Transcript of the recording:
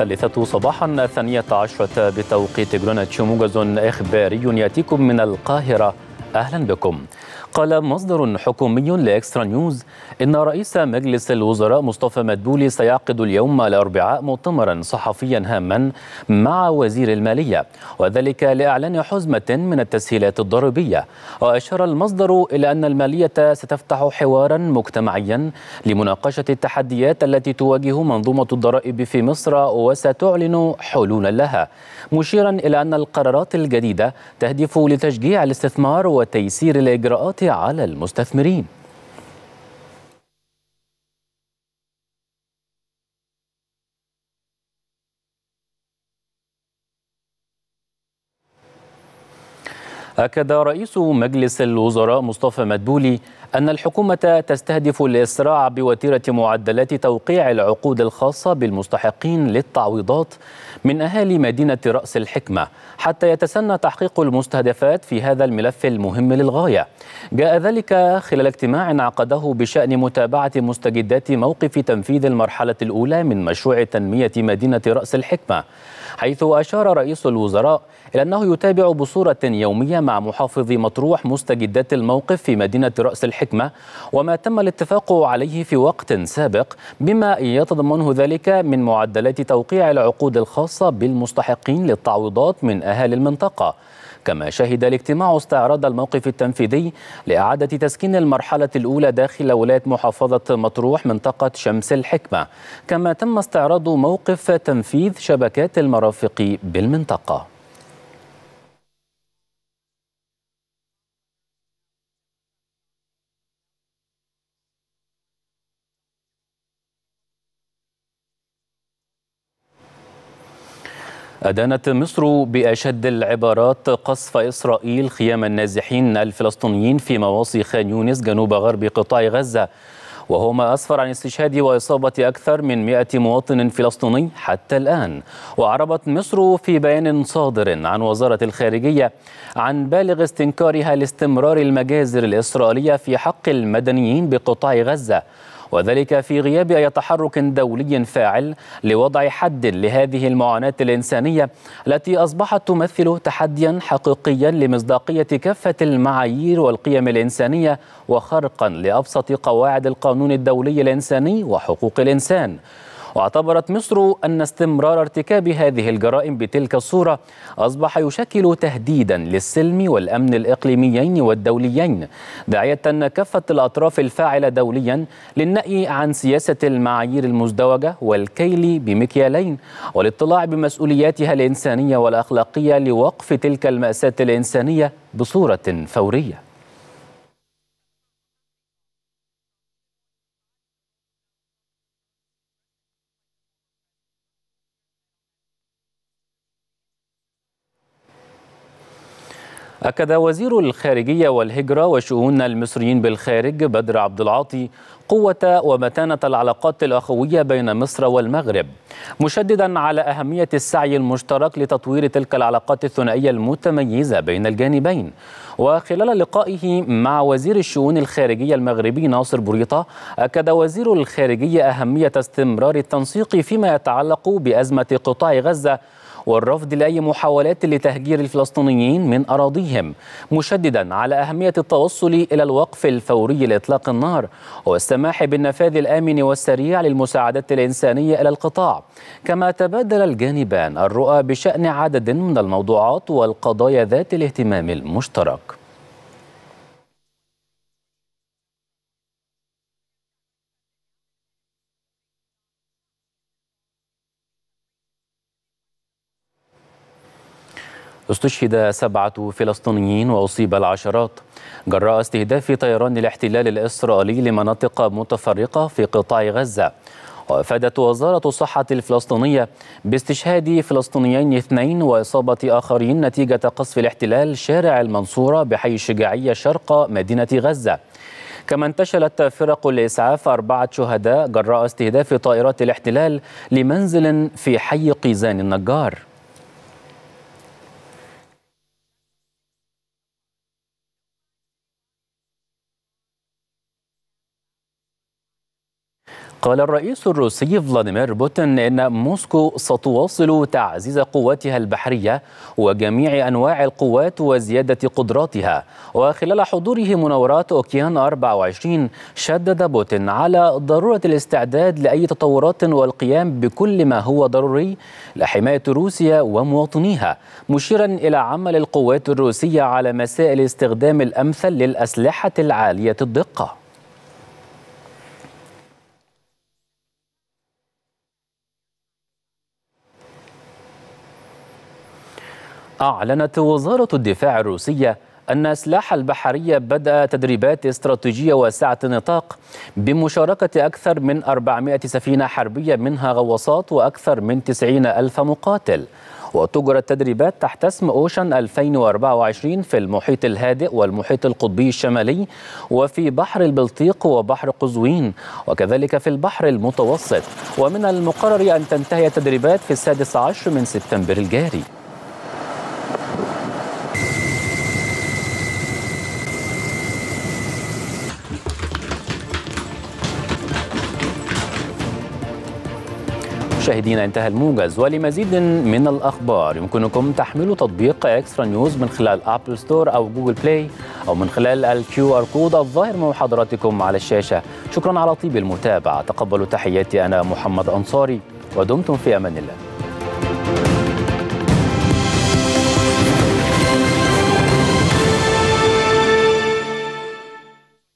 الثالثة صباحا الثانية عشرة بتوقيت جرينتش موجز إخباري يأتيكم من القاهرة أهلا بكم قال مصدر حكومي لإكسترا نيوز إن رئيس مجلس الوزراء مصطفى مدبولي سيعقد اليوم الأربعاء مؤتمرا صحفيا هاما مع وزير المالية وذلك لإعلان حزمة من التسهيلات الضريبية وأشار المصدر إلى أن المالية ستفتح حوارا مجتمعيا لمناقشة التحديات التي تواجه منظومة الضرائب في مصر وستعلن حلولا لها مشيرا إلى أن القرارات الجديدة تهدف لتشجيع الاستثمار وتيسير الإجراءات على المستثمرين أكد رئيس مجلس الوزراء مصطفى مدبولي أن الحكومة تستهدف الإسراع بوتيرة معدلات توقيع العقود الخاصة بالمستحقين للتعويضات من أهالي مدينة رأس الحكمة حتى يتسنى تحقيق المستهدفات في هذا الملف المهم للغاية جاء ذلك خلال اجتماع عقده بشأن متابعة مستجدات موقف تنفيذ المرحلة الأولى من مشروع تنمية مدينة رأس الحكمة حيث أشار رئيس الوزراء إلا أنه يتابع بصورة يومية مع محافظ مطروح مستجدات الموقف في مدينة رأس الحكمة وما تم الاتفاق عليه في وقت سابق بما يتضمنه ذلك من معدلات توقيع العقود الخاصة بالمستحقين للتعويضات من أهالي المنطقة كما شهد الاجتماع استعراض الموقف التنفيذي لإعادة تسكين المرحلة الأولى داخل ولاية محافظة مطروح منطقة شمس الحكمة كما تم استعراض موقف تنفيذ شبكات المرافق بالمنطقة أدانت مصر بأشد العبارات قصف إسرائيل خيام النازحين الفلسطينيين في مواصي خان يونس جنوب غرب قطاع غزة وهو ما أسفر عن استشهاد وإصابة أكثر من 100 مواطن فلسطيني حتى الآن وأعربت مصر في بيان صادر عن وزارة الخارجية عن بالغ استنكارها لاستمرار المجازر الإسرائيلية في حق المدنيين بقطاع غزة وذلك في غياب أي تحرك دولي فاعل لوضع حد لهذه المعاناة الإنسانية التي أصبحت تمثل تحديا حقيقيا لمصداقية كافة المعايير والقيم الإنسانية وخرقا لأبسط قواعد القانون الدولي الإنساني وحقوق الإنسان واعتبرت مصر أن استمرار ارتكاب هذه الجرائم بتلك الصورة أصبح يشكل تهديدا للسلم والأمن الإقليميين والدوليين داعية كافة الأطراف الفاعلة دوليا للنأي عن سياسة المعايير المزدوجة والكيل بمكيالين والاطلاع بمسؤولياتها الإنسانية والأخلاقية لوقف تلك المأساة الإنسانية بصورة فورية أكد وزير الخارجية والهجرة وشؤون المصريين بالخارج بدر عبد العاطي قوة ومتانة العلاقات الأخوية بين مصر والمغرب مشددا على أهمية السعي المشترك لتطوير تلك العلاقات الثنائية المتميزة بين الجانبين وخلال لقائه مع وزير الشؤون الخارجية المغربي ناصر بوريطة أكد وزير الخارجية أهمية استمرار التنسيق فيما يتعلق بأزمة قطاع غزة والرفض لأي محاولات لتهجير الفلسطينيين من أراضيهم مشددا على أهمية التوصل إلى الوقف الفوري لإطلاق النار والسماح بالنفاذ الآمن والسريع للمساعدات الإنسانية إلى القطاع كما تبادل الجانبان الرؤى بشأن عدد من الموضوعات والقضايا ذات الاهتمام المشترك استشهد سبعة فلسطينيين وأصيب العشرات جراء استهداف طيران الاحتلال الإسرائيلي لمناطق متفرقة في قطاع غزة وأفادت وزارة الصحة الفلسطينية باستشهاد فلسطينيين اثنين وإصابة آخرين نتيجة قصف الاحتلال شارع المنصورة بحي الشجاعية شرق مدينة غزة كما انتشلت فرق الإسعاف أربعة شهداء جراء استهداف طائرات الاحتلال لمنزل في حي قيزان النجار قال الرئيس الروسي فلاديمير بوتين إن موسكو ستواصل تعزيز قواتها البحرية وجميع أنواع القوات وزيادة قدراتها وخلال حضوره مناورات أوكيان 24 شدد بوتين على ضرورة الاستعداد لأي تطورات والقيام بكل ما هو ضروري لحماية روسيا ومواطنيها مشيرا إلى عمل القوات الروسية على مسائل استخدام الأمثل للأسلحة العالية الدقة أعلنت وزارة الدفاع الروسية أن السلاح البحرية بدأ تدريبات استراتيجية واسعة النطاق بمشاركة أكثر من 400 سفينة حربية منها غواصات وأكثر من 90 ألف مقاتل وتجرى التدريبات تحت اسم أوشن 2024 في المحيط الهادئ والمحيط القطبي الشمالي وفي بحر البلطيق وبحر قزوين وكذلك في البحر المتوسط ومن المقرر أن تنتهي التدريبات في السادس عشر من سبتمبر الجاري مشاهدينا انتهى الموجز ولمزيد من الأخبار يمكنكم تحميل تطبيق إكسترا نيوز من خلال أبل ستور أو جوجل بلاي أو من خلال الكيو آر كود الظاهر مع حضراتكم على الشاشة شكرا على طيب المتابعة تقبلوا تحياتي أنا محمد أنصاري ودمتم في أمان الله